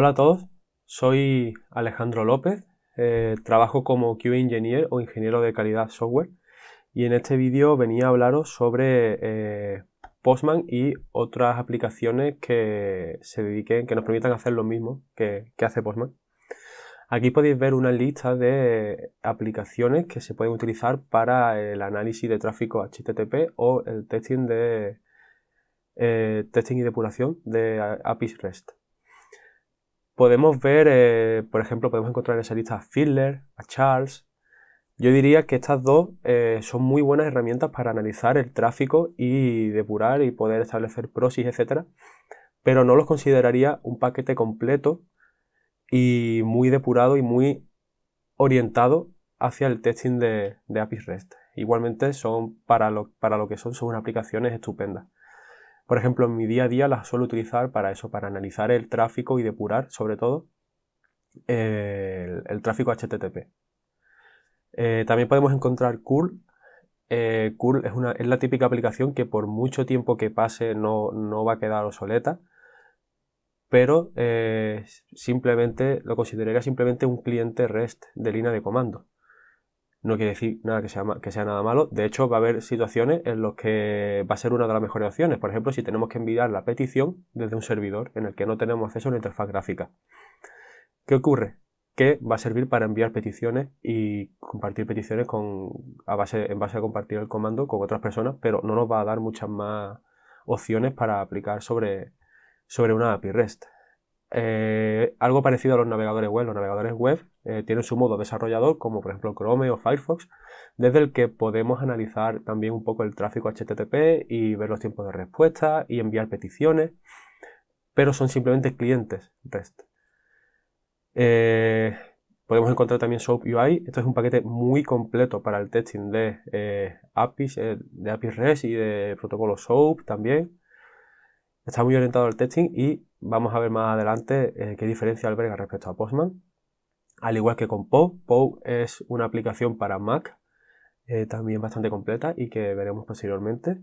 Hola a todos, soy Alejandro López, eh, trabajo como QA Engineer o Ingeniero de Calidad Software y en este vídeo venía a hablaros sobre eh, Postman y otras aplicaciones que se dediquen, que nos permitan hacer lo mismo que, hace Postman. Aquí podéis ver una lista de aplicaciones que se pueden utilizar para el análisis de tráfico HTTP o el testing de eh, testing y depuración de APIs REST podemos ver, eh, por ejemplo, podemos encontrar en esa lista a Fiddler, a Charles. Yo diría que estas dos eh, son muy buenas herramientas para analizar el tráfico y depurar y poder establecer prosis etc. Pero no los consideraría un paquete completo y muy depurado y muy orientado hacia el testing de, de APIs REST. Igualmente son para lo, para lo que son, son aplicaciones estupendas. Por ejemplo, en mi día a día las suelo utilizar para eso, para analizar el tráfico y depurar, sobre todo, el, tráfico HTTP. Eh, también podemos encontrar curl. Eh, curl es, la típica aplicación que por mucho tiempo que pase no, va a quedar obsoleta, pero eh, simplemente lo consideraría simplemente un cliente REST de línea de comando no quiere decir nada que sea, que sea nada malo. De hecho, va a haber situaciones en las que va a ser una de las mejores opciones. Por ejemplo, si tenemos que enviar la petición desde un servidor en el que no tenemos acceso a una interfaz gráfica. ¿Qué ocurre? Que va a servir para enviar peticiones y compartir peticiones con, a base, en base a compartir el comando con otras personas, pero no nos va a dar muchas más opciones para aplicar sobre, sobre una API REST. Eh, algo parecido a los navegadores web. Los navegadores web eh, tienen su modo desarrollador, como por ejemplo Chrome o Firefox, desde el que podemos analizar también un poco el tráfico HTTP y ver los tiempos de respuesta y enviar peticiones, pero son simplemente clientes REST. Eh, podemos encontrar también SOAP UI. Esto es un paquete muy completo para el testing de APIs, de APIs REST y de protocolos SOAP también. Está muy orientado al testing y vamos a ver más adelante eh, qué diferencia alberga respecto a Postman. Al igual que con Pow, Pow es una aplicación para Mac, eh, también bastante completa y que veremos posteriormente.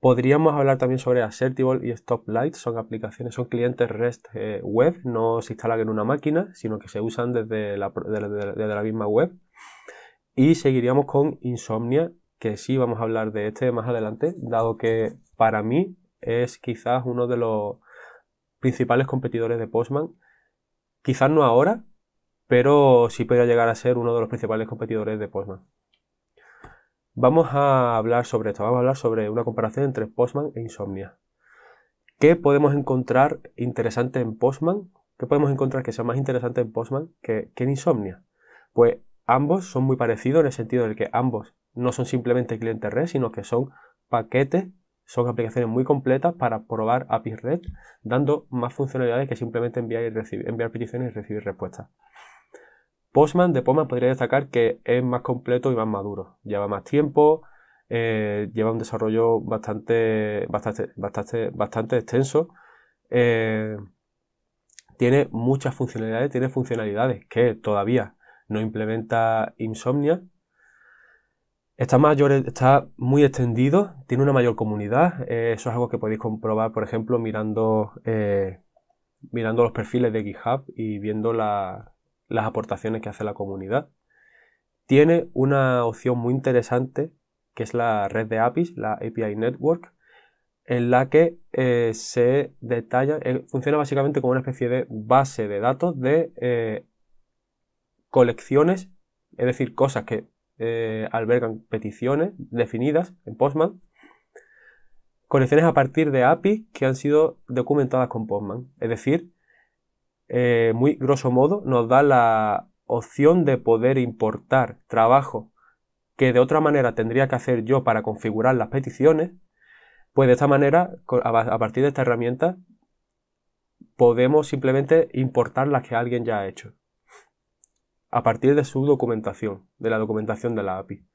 Podríamos hablar también sobre Assertible y Stoplight, son aplicaciones, son clientes REST eh, web, no se instalan en una máquina, sino que se usan desde la misma web. Y seguiríamos con Insomnia, que sí vamos a hablar de este más adelante, dado que para mí es quizás uno de los principales competidores de Postman. Quizás no ahora, pero sí podría llegar a ser uno de los principales competidores de Postman. Vamos a hablar sobre esto, vamos a hablar sobre una comparación entre Postman e Insomnia. ¿Qué podemos encontrar interesante en Postman? ¿Qué podemos encontrar que sea más interesante en Postman que, en Insomnia? Pues ambos son muy parecidos en el sentido de que ambos no son simplemente clientes red, sino que son paquetes son aplicaciones muy completas para probar API Red, dando más funcionalidades que simplemente enviar, y enviar peticiones y recibir respuestas. Postman de Postman podría destacar que es más completo y más maduro. Lleva más tiempo, eh, lleva un desarrollo bastante, bastante, bastante, bastante extenso. Eh, tiene muchas funcionalidades, tiene funcionalidades que todavía no implementa Insomnia, Está, mayor, está muy extendido, tiene una mayor comunidad. Eh, eso es algo que podéis comprobar, por ejemplo, mirando, eh, mirando los perfiles de GitHub y viendo las aportaciones que hace la comunidad. Tiene una opción muy interesante que es la red de APIs, la API Network, en la que eh, se detalla, funciona básicamente como una especie de base de datos de colecciones, es decir, cosas que eh, albergan peticiones definidas en Postman. colecciones a partir de API que han sido documentadas con Postman. Es decir, eh, muy grosso modo, nos da la opción de poder importar trabajo que de otra manera tendría que hacer yo para configurar las peticiones. Pues de esta manera, a partir de esta herramienta, podemos simplemente importar las que alguien ya ha hecho a partir de su documentación, de la documentación de la API.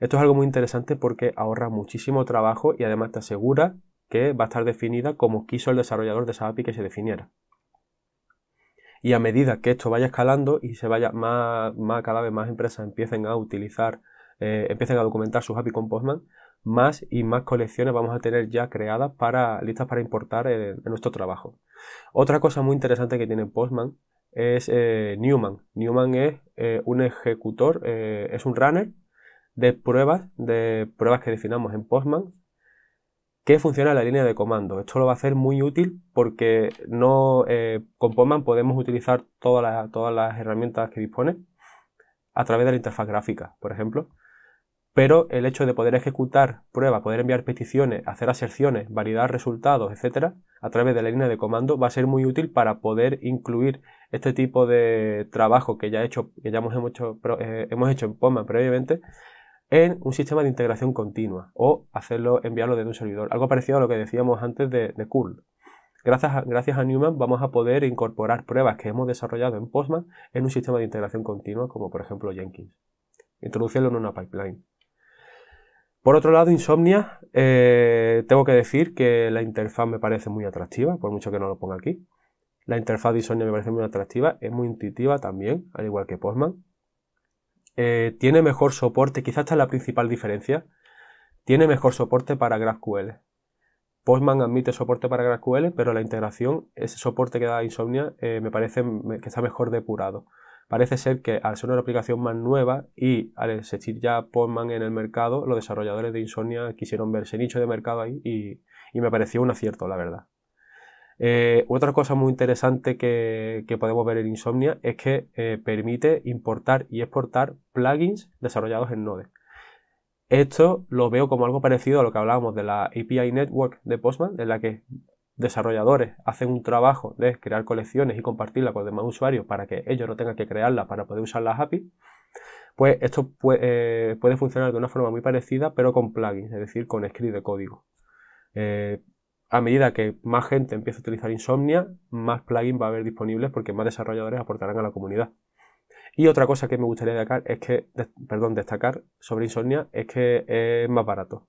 Esto es algo muy interesante porque ahorra muchísimo trabajo y además te asegura que va a estar definida como quiso el desarrollador de esa API que se definiera. Y a medida que esto vaya escalando y se vaya más, cada vez más empresas empiecen a utilizar, eh, empiecen a documentar sus API con Postman, más y más colecciones vamos a tener ya creadas para listas para importar eh, en nuestro trabajo. Otra cosa muy interesante que tiene Postman es eh, Newman. Newman es eh, un ejecutor, eh, es un runner de pruebas, de pruebas que definamos en Postman, que funciona en la línea de comando. Esto lo va a hacer muy útil porque no, con Postman podemos utilizar todas todas las herramientas que dispone a través de la interfaz gráfica, por ejemplo pero el hecho de poder ejecutar pruebas, poder enviar peticiones, hacer aserciones, validar resultados, etcétera, a través de la línea de comando va a ser muy útil para poder incluir este tipo de trabajo que ya, eh, hemos, hecho, en Postman previamente en un sistema de integración continua o hacerlo, enviarlo desde un servidor. Algo parecido a lo que decíamos antes de, de curl. Gracias a, gracias a, Newman vamos a poder incorporar pruebas que hemos desarrollado en Postman en un sistema de integración continua como por ejemplo Jenkins. Introducirlo en una pipeline. Por otro lado, Insomnia, eh, tengo que decir que la interfaz me parece muy atractiva, por mucho que no lo ponga aquí. La interfaz de Insomnia me parece muy atractiva, es muy intuitiva también, al igual que Postman. Eh, tiene mejor soporte, quizás esta es la principal diferencia, tiene mejor soporte para GraphQL. Postman admite soporte para GraphQL, pero la integración, ese soporte que da Insomnia, eh, me parece que está mejor depurado. Parece ser que al ser una aplicación más nueva y al existir ya Postman en el mercado, los desarrolladores de Insomnia quisieron verse nicho de mercado ahí y, me pareció un acierto, la verdad. Eh, otra cosa muy interesante que, podemos ver en Insomnia es que eh, permite importar y exportar plugins desarrollados en Node. Esto lo veo como algo parecido a lo que hablábamos de la API Network de Postman, en la que desarrolladores hacen un trabajo de crear colecciones y compartirla con los demás usuarios para que ellos no tengan que crearla para poder usar las API, pues esto eh, puede, funcionar de una forma muy parecida, pero con plugins, es decir, con script de código. Eh, a medida que más gente empiece a utilizar Insomnia, más plugins va a haber disponibles porque más desarrolladores aportarán a la comunidad. Y otra cosa que me gustaría destacar es que, destacar sobre Insomnia es que es más barato.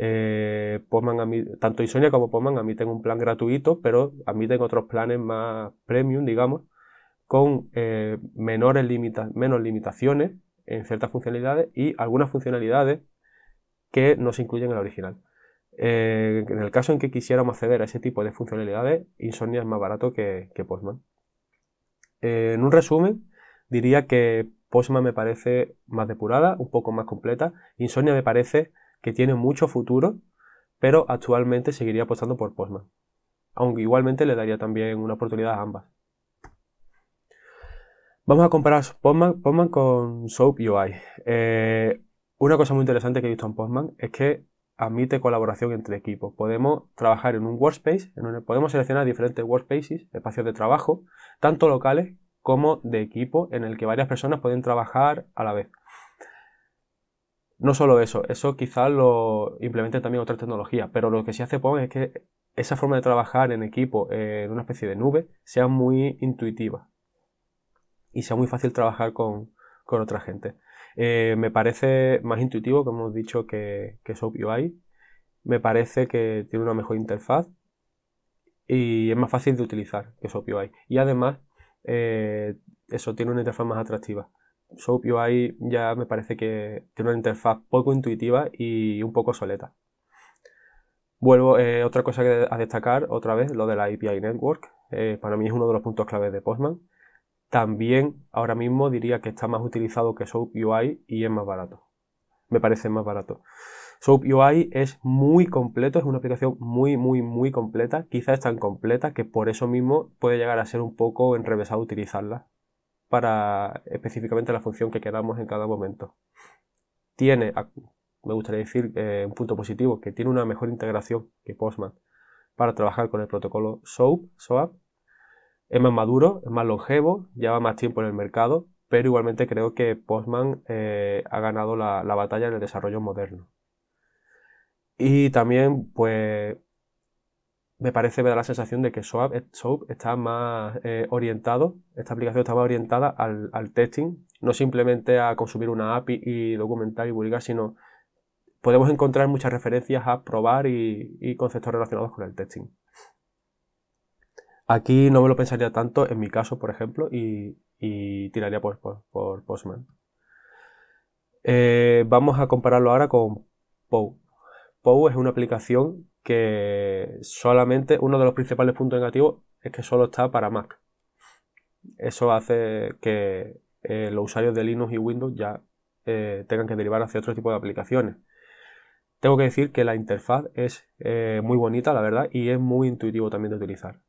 Eh, mí tanto Insomnia como Postman a mí tengo un plan gratuito, pero a mí tengo otros planes más premium, digamos, con eh, menores menos limitaciones en ciertas funcionalidades y algunas funcionalidades que no se incluyen en el original. Eh, en el caso en que quisiéramos acceder a ese tipo de funcionalidades, Insomnia es más barato que, que Postman. en un resumen, diría que Postman me parece más depurada, un poco más completa. Insomnia me parece que tiene mucho futuro, pero actualmente seguiría apostando por Postman. Aunque igualmente le daría también una oportunidad a ambas. Vamos a comparar Postman, con Soap UI. Eh, una cosa muy interesante que he visto en Postman es que admite colaboración entre equipos. Podemos trabajar en un workspace, en podemos seleccionar diferentes workspaces, espacios de trabajo, tanto locales como de equipo en el que varias personas pueden trabajar a la vez. No solo eso, eso quizás lo implementen también otras tecnologías, pero lo que sí hace es que esa forma de trabajar en equipo, en una especie de nube, sea muy intuitiva y sea muy fácil trabajar con, otra gente. Eh, me parece más intuitivo, como hemos dicho, que, que Soap UI. Me parece que tiene una mejor interfaz y es más fácil de utilizar que Soap UI. Y además, eh, eso tiene una interfaz más atractiva. Soap UI ya me parece que tiene una interfaz poco intuitiva y un poco soleta. Vuelvo, eh, otra cosa que a destacar, otra vez, lo de la API Network. Eh, para mí es uno de los puntos claves de Postman. También ahora mismo diría que está más utilizado que Soap UI y es más barato. Me parece más barato. Soap UI es muy completo, es una aplicación muy, muy, muy completa. Quizás es tan completa que por eso mismo puede llegar a ser un poco enrevesado utilizarla para específicamente la función que queramos en cada momento. Tiene, me gustaría decir, eh, un punto positivo, que tiene una mejor integración que Postman para trabajar con el protocolo SOAP. Es más maduro, es más longevo, lleva más tiempo en el mercado, pero igualmente creo que Postman eh, ha ganado la, la batalla en el desarrollo moderno. Y también, pues, me parece, me da la sensación de que Soap, eh, Soap está más eh, orientado, esta aplicación está más orientada al, testing, no simplemente a consumir una API y documentar y publicar, sino podemos encontrar muchas referencias a probar y, conceptos relacionados con el testing. Aquí no me lo pensaría tanto en mi caso, por ejemplo, y, tiraría por, por, Postman. Eh, vamos a compararlo ahora con POU. POU es una aplicación que solamente uno de los principales puntos negativos es que solo está para Mac. Eso hace que eh, los usuarios de Linux y Windows ya eh, tengan que derivar hacia otro tipo de aplicaciones. Tengo que decir que la interfaz es eh, muy bonita, la verdad, y es muy intuitivo también de utilizar.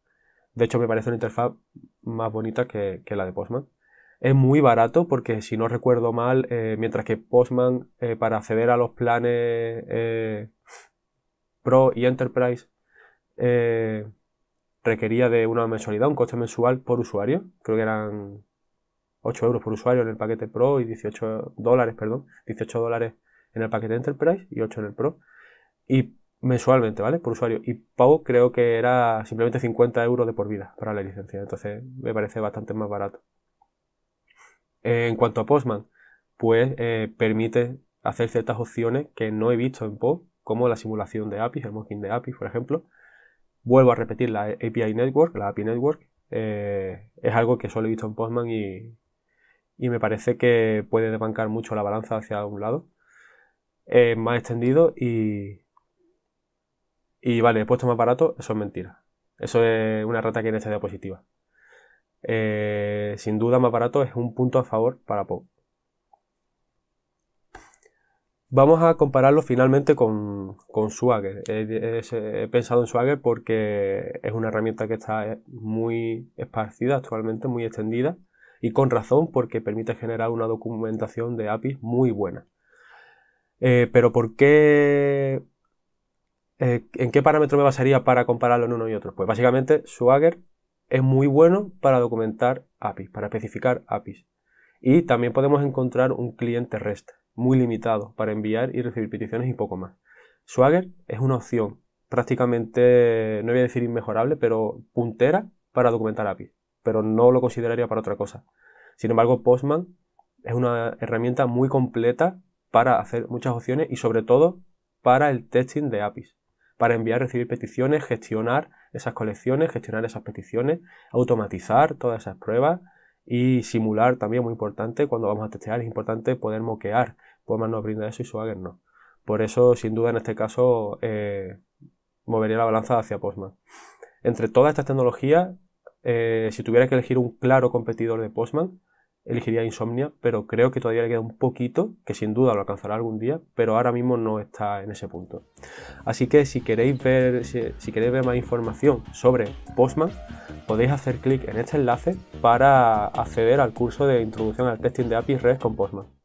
De hecho, me parece una interfaz más bonita que, que la de Postman. Es muy barato porque, si no recuerdo mal, mientras que Postman, para acceder a los planes Pro y Enterprise eh, requería de una mensualidad, un coste mensual por usuario. Creo que eran 8 euros por usuario en el paquete Pro y 18 dólares, perdón, 18 dólares en el paquete Enterprise y 8 en el Pro. Y mensualmente, ¿vale? Por usuario. Y Pau creo que era simplemente 50 euros de por vida para la licencia. Entonces me parece bastante más barato. En cuanto a Postman, pues eh, permite hacer ciertas opciones que no he visto en Pau como la simulación de APIs, el mocking de APIs, por ejemplo. Vuelvo a repetir la API Network, la API Network. Eh, es algo que solo he visto en Postman y, me parece que puede debancar mucho la balanza hacia un lado. más extendido y, y vale, he puesto más barato, eso es mentira. Eso es una rata que en esta diapositiva. Eh, sin duda, más barato es un punto a favor para, Vamos a compararlo finalmente con, Swagger. He, pensado en Swagger porque es una herramienta que está eh, muy esparcida actualmente, muy extendida, y con razón porque permite generar una documentación de APIs muy buena. Eh, pero ¿por qué? Eh, ¿En qué parámetro me basaría para compararlo en uno y otro? Pues básicamente Swagger es muy bueno para documentar APIs, para especificar APIs. Y también podemos encontrar un cliente REST muy limitado para enviar y recibir peticiones y poco más. Swagger es una opción prácticamente, no voy a decir inmejorable, pero puntera para documentar APIs, pero no lo consideraría para otra cosa. Sin embargo, Postman es una herramienta muy completa para hacer muchas opciones y sobre todo para el testing de APIs, para enviar, recibir peticiones, gestionar esas colecciones, gestionar esas peticiones, automatizar todas esas pruebas, y simular también muy importante cuando vamos a testear es importante poder moquear Postman nos brinda eso y Swagger no por eso sin duda en este caso eh, movería la balanza hacia Postman entre todas estas tecnologías eh, si tuviera que elegir un claro competidor de Postman elegiría Insomnia, pero creo que todavía le queda un poquito, que sin duda lo alcanzará algún día, pero ahora mismo no está en ese punto. Así que si queréis ver, si, queréis ver más información sobre Postman, podéis hacer clic en este enlace para acceder al curso de introducción al testing de APIs Red con Postman.